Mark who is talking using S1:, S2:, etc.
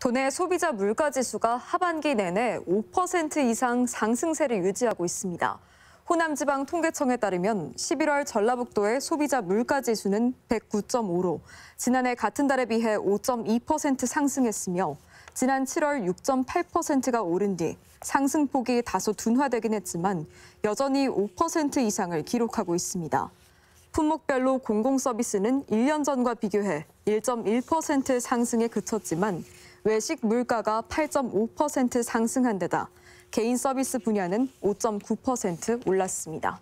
S1: 도내 소비자 물가지수가 하반기 내내 5% 이상 상승세를 유지하고 있습니다. 호남지방 통계청에 따르면 11월 전라북도의 소비자 물가지수는 109.5로 지난해 같은 달에 비해 5.2% 상승했으며 지난 7월 6.8%가 오른 뒤 상승폭이 다소 둔화되긴 했지만 여전히 5% 이상을 기록하고 있습니다. 품목별로 공공서비스는 1년 전과 비교해 1.1% 상승에 그쳤지만 외식 물가가 8.5% 상승한 데다 개인 서비스 분야는 5.9% 올랐습니다.